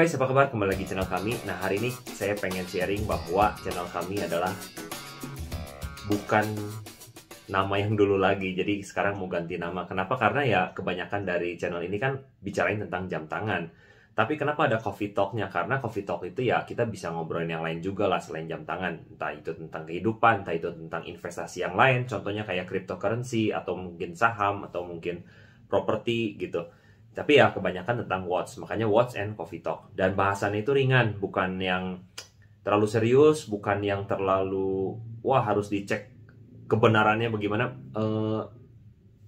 Guys, apa kabar? Kembali lagi channel kami. Nah, hari ini saya pengen sharing bahwa channel kami adalah bukan nama yang dulu lagi. Jadi sekarang mau ganti nama. Kenapa? Karena ya kebanyakan dari channel ini kan bicarain tentang jam tangan. Tapi kenapa ada coffee talknya? Karena coffee talk itu ya kita bisa ngobrolin yang lain juga lah selain jam tangan. Entah itu tentang kehidupan, entah itu tentang investasi yang lain. Contohnya kayak cryptocurrency atau mungkin saham atau mungkin properti gitu. Tapi ya kebanyakan tentang watch, makanya watch and coffee talk. Dan bahasan itu ringan, bukan yang terlalu serius, bukan yang terlalu wah harus dicek kebenarannya bagaimana. Uh,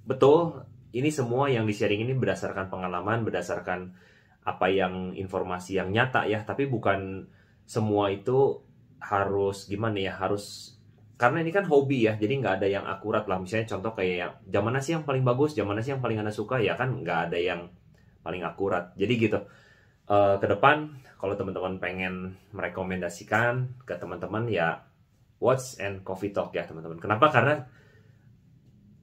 betul, ini semua yang di sharing ini berdasarkan pengalaman, berdasarkan apa yang informasi yang nyata ya, tapi bukan semua itu harus gimana ya harus karena ini kan hobi ya jadi nggak ada yang akurat lah misalnya contoh kayak yang zaman nasi yang paling bagus zaman nasi yang paling anda suka ya kan nggak ada yang paling akurat. Jadi gitu. Uh, ke depan kalau teman-teman pengen merekomendasikan ke teman-teman ya Watch and Coffee Talk ya teman-teman. Kenapa? Karena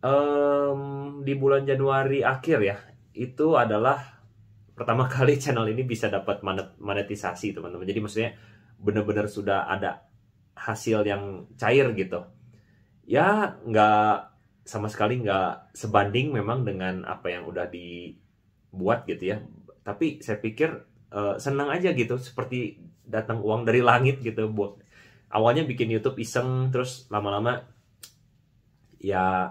um, di bulan Januari akhir ya itu adalah pertama kali channel ini bisa dapat monetisasi teman-teman. Jadi maksudnya benar-benar sudah ada hasil yang cair gitu. Ya nggak sama sekali nggak sebanding memang dengan apa yang udah di buat gitu ya tapi saya pikir uh, senang aja gitu seperti datang uang dari langit gitu buat awalnya bikin YouTube iseng terus lama-lama ya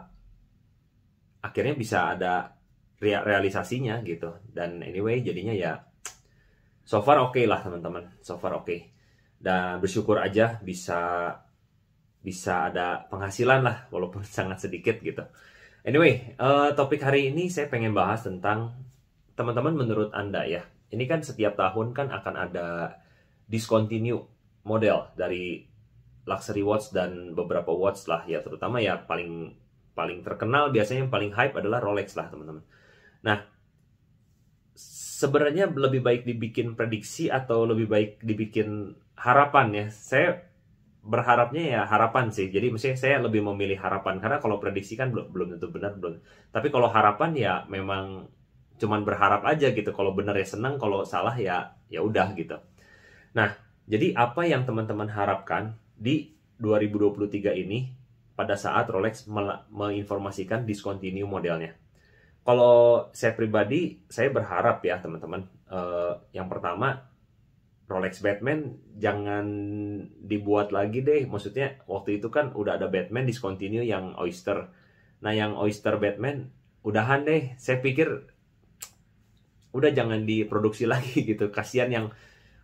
akhirnya bisa ada realisasinya gitu dan anyway jadinya ya so far oke okay lah teman-teman so far oke okay. dan bersyukur aja bisa bisa ada penghasilan lah walaupun sangat sedikit gitu anyway uh, topik hari ini saya pengen bahas tentang teman-teman menurut Anda ya, ini kan setiap tahun kan akan ada discontinue model dari luxury watch dan beberapa watch lah ya, terutama ya paling paling terkenal biasanya yang paling hype adalah Rolex lah teman-teman. Nah, sebenarnya lebih baik dibikin prediksi atau lebih baik dibikin harapan ya. Saya berharapnya ya harapan sih. Jadi mesti saya lebih memilih harapan karena kalau prediksi kan belum belum tentu benar belum. Tapi kalau harapan ya memang cuman berharap aja gitu kalau benar ya seneng kalau salah ya ya udah gitu nah jadi apa yang teman-teman harapkan di 2023 ini pada saat Rolex menginformasikan discontinue modelnya kalau saya pribadi saya berharap ya teman-teman eh, yang pertama Rolex Batman jangan dibuat lagi deh. Maksudnya waktu itu kan udah ada Batman discontinue yang Oyster. Nah yang Oyster Batman udahan deh. Saya pikir udah jangan diproduksi lagi gitu kasihan yang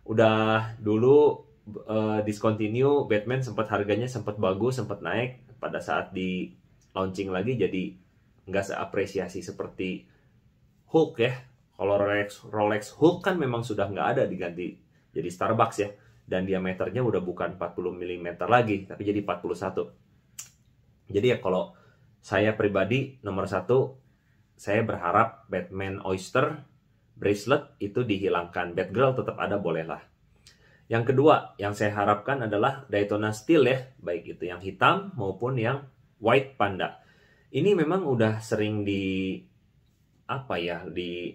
udah dulu uh, discontinue Batman sempat harganya sempat bagus sempat naik pada saat di launching lagi jadi nggak seapresiasi seperti Hulk ya kalau Rolex Rolex Hulk kan memang sudah nggak ada diganti jadi Starbucks ya dan diameternya udah bukan 40 mm lagi tapi jadi 41 jadi ya kalau saya pribadi nomor satu saya berharap Batman Oyster bracelet itu dihilangkan. girl tetap ada bolehlah. Yang kedua, yang saya harapkan adalah Daytona Steel ya, baik itu yang hitam maupun yang white panda. Ini memang udah sering di apa ya, di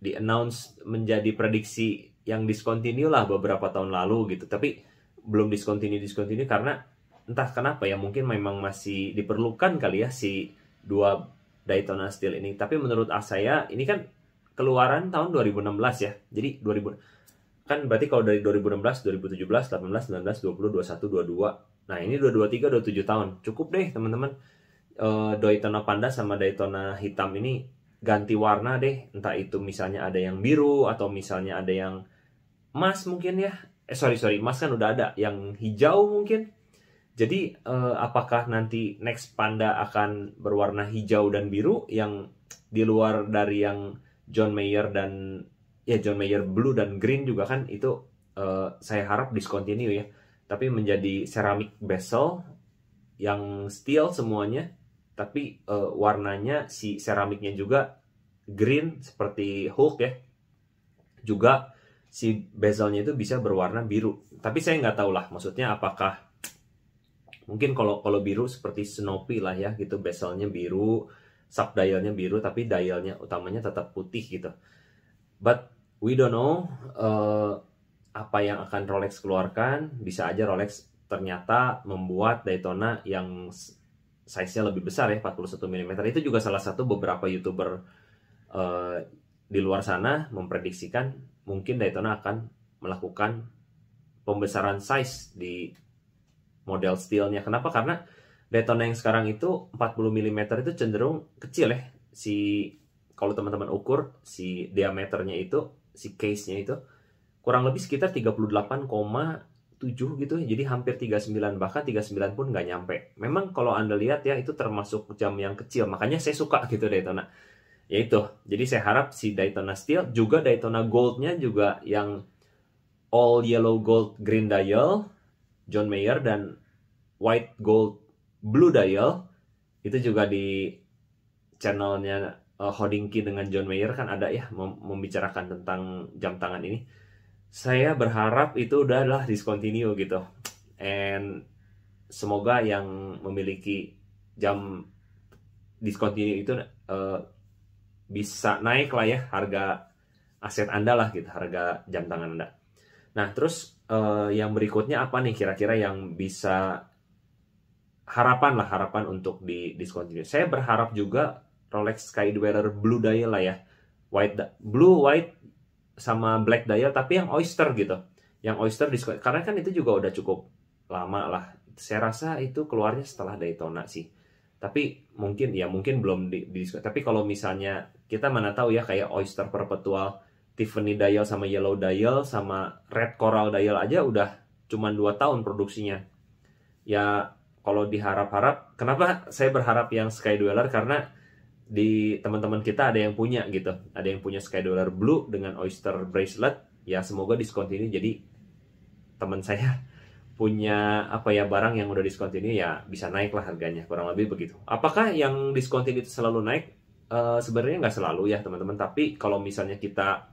di announce menjadi prediksi yang discontinue lah beberapa tahun lalu gitu. Tapi belum discontinue discontinue karena entah kenapa ya mungkin memang masih diperlukan kali ya si dua Daytona Steel ini. Tapi menurut saya ini kan keluaran tahun 2016 ya. Jadi 2000 kan berarti kalau dari 2016, 2017, 18, 19, 20, 21, 22. Nah, ini 223 27 tahun. Cukup deh, teman-teman. E, eh, Daytona Panda sama Daytona hitam ini ganti warna deh. Entah itu misalnya ada yang biru atau misalnya ada yang emas mungkin ya. Eh sorry sorry, emas kan udah ada. Yang hijau mungkin. Jadi eh, apakah nanti next panda akan berwarna hijau dan biru yang di luar dari yang John Mayer dan ya John Mayer Blue dan Green juga kan itu uh, saya harap discontinue ya tapi menjadi ceramic bezel yang steel semuanya tapi uh, warnanya si ceramiknya juga green seperti Hulk ya juga si bezelnya itu bisa berwarna biru tapi saya nggak tahu lah maksudnya apakah mungkin kalau kalau biru seperti Snoopy lah ya gitu bezelnya biru sub dialnya biru tapi dialnya utamanya tetap putih gitu. But we don't know uh, apa yang akan Rolex keluarkan. Bisa aja Rolex ternyata membuat Daytona yang size-nya lebih besar ya 41 mm. Itu juga salah satu beberapa YouTuber uh, di luar sana memprediksikan mungkin Daytona akan melakukan pembesaran size di model steelnya. Kenapa? Karena Daytona yang sekarang itu 40 mm itu cenderung kecil ya si kalau teman-teman ukur si diameternya itu si case-nya itu kurang lebih sekitar 38,7 gitu ya. jadi hampir 39 bahkan 39 pun nggak nyampe memang kalau anda lihat ya itu termasuk jam yang kecil makanya saya suka gitu Daytona yaitu jadi saya harap si Daytona Steel juga Daytona Gold-nya juga yang all yellow gold green dial John Mayer dan white gold Blue Dial itu juga di channelnya uh, eh, Hodinki dengan John Mayer kan ada ya mem membicarakan tentang jam tangan ini. Saya berharap itu udahlah discontinue gitu. And semoga yang memiliki jam discontinue itu uh, bisa naik lah ya harga aset Anda lah gitu, harga jam tangan Anda. Nah, terus uh, yang berikutnya apa nih kira-kira yang bisa harapan lah harapan untuk di discontinue. Saya berharap juga Rolex Skydweller blue dial lah ya. White blue white sama black dial tapi yang oyster gitu. Yang oyster diskon karena kan itu juga udah cukup lama lah. Saya rasa itu keluarnya setelah Daytona sih. Tapi mungkin ya mungkin belum di, di diskon. Tapi kalau misalnya kita mana tahu ya kayak oyster perpetual Tiffany dial sama yellow dial sama red coral dial aja udah cuman 2 tahun produksinya. Ya kalau diharap-harap kenapa saya berharap yang Sky Dweller karena di teman-teman kita ada yang punya gitu ada yang punya Sky Dweller Blue dengan Oyster Bracelet ya semoga discontinue jadi teman saya punya apa ya barang yang udah discontinue ya bisa naik lah harganya kurang lebih begitu apakah yang discontinue itu selalu naik e, sebenarnya nggak selalu ya teman-teman tapi kalau misalnya kita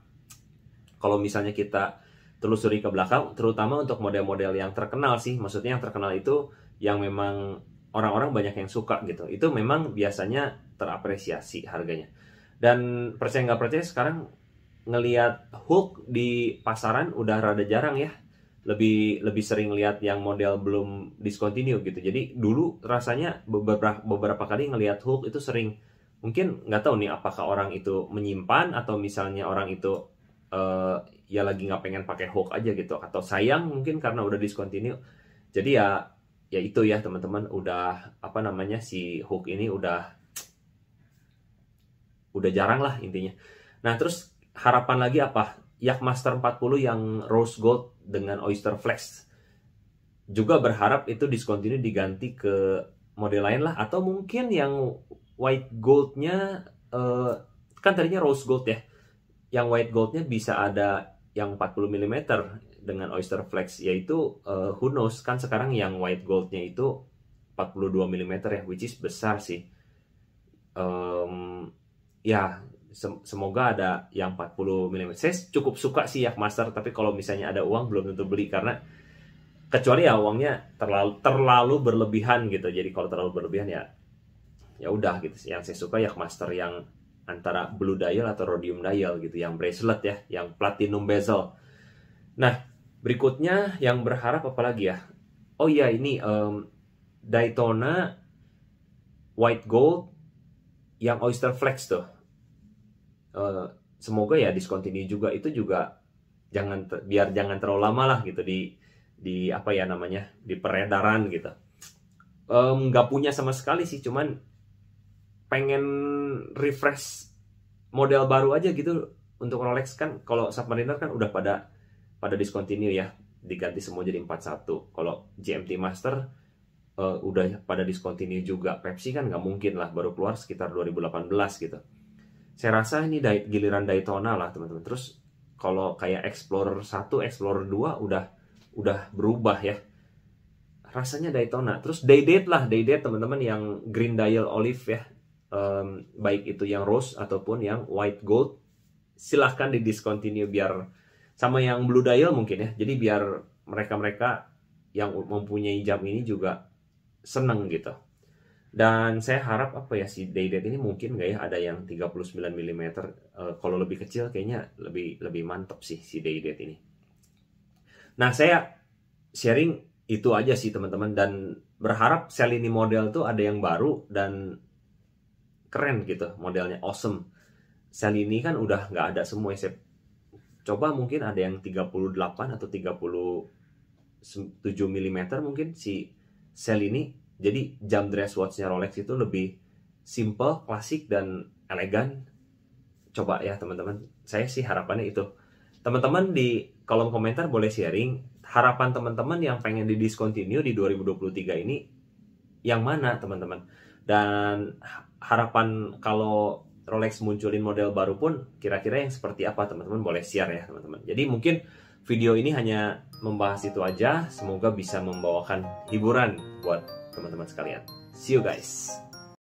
kalau misalnya kita telusuri ke belakang terutama untuk model-model yang terkenal sih maksudnya yang terkenal itu yang memang orang-orang banyak yang suka gitu itu memang biasanya terapresiasi harganya dan percaya nggak percaya sekarang ngelihat hook di pasaran udah rada jarang ya lebih lebih sering lihat yang model belum discontinue gitu jadi dulu rasanya beberapa beberapa kali ngelihat hook itu sering mungkin nggak tahu nih apakah orang itu menyimpan atau misalnya orang itu uh, ya lagi nggak pengen pakai hook aja gitu atau sayang mungkin karena udah discontinue jadi ya ya itu ya teman-teman udah apa namanya si hook ini udah udah jarang lah intinya. Nah terus harapan lagi apa? Yak Master 40 yang rose gold dengan oyster flex juga berharap itu discontinue diganti ke model lain lah atau mungkin yang white goldnya eh, kan tadinya rose gold ya yang white goldnya bisa ada yang 40 mm dengan Oyster Flex yaitu uh, who knows kan sekarang yang white goldnya itu 42 mm ya which is besar sih um, ya semoga ada yang 40 mm saya cukup suka sih yak master tapi kalau misalnya ada uang belum tentu beli karena kecuali ya uangnya terlalu terlalu berlebihan gitu jadi kalau terlalu berlebihan ya ya udah gitu sih yang saya suka yak master yang antara blue dial atau rhodium dial gitu yang bracelet ya yang platinum bezel Nah, Berikutnya yang berharap apa lagi ya? Oh iya ini um, Daytona White Gold yang Oyster Flex tuh. Uh, semoga ya discontinue juga itu juga jangan biar jangan terlalu lama lah gitu di di apa ya namanya di peredaran gitu. Nggak um, punya sama sekali sih cuman pengen refresh model baru aja gitu untuk Rolex kan kalau Submariner kan udah pada pada discontinue ya diganti semua jadi 41 kalau GMT Master uh, udah pada discontinue juga Pepsi kan nggak mungkin lah baru keluar sekitar 2018 gitu saya rasa ini da giliran Daytona lah teman-teman terus kalau kayak Explorer 1, Explorer 2 udah udah berubah ya rasanya Daytona terus day date lah day date teman-teman yang green dial olive ya um, baik itu yang rose ataupun yang white gold silahkan di discontinue biar sama yang blue dial mungkin ya jadi biar mereka-mereka yang mempunyai jam ini juga seneng gitu dan saya harap apa ya si day date ini mungkin nggak ya ada yang 39 mm uh, kalau lebih kecil kayaknya lebih lebih mantep sih si day date ini nah saya sharing itu aja sih teman-teman dan berharap sel ini model tuh ada yang baru dan keren gitu modelnya awesome sel ini kan udah nggak ada semua saya coba mungkin ada yang 38 atau 37 mm mungkin si sel ini jadi jam dress watchnya Rolex itu lebih simple, klasik dan elegan. Coba ya teman-teman, saya sih harapannya itu. Teman-teman di kolom komentar boleh sharing harapan teman-teman yang pengen di discontinue di 2023 ini yang mana teman-teman. Dan harapan kalau Rolex munculin model baru pun kira-kira yang seperti apa teman-teman boleh share ya teman-teman. Jadi mungkin video ini hanya membahas itu aja, semoga bisa membawakan hiburan buat teman-teman sekalian. See you guys.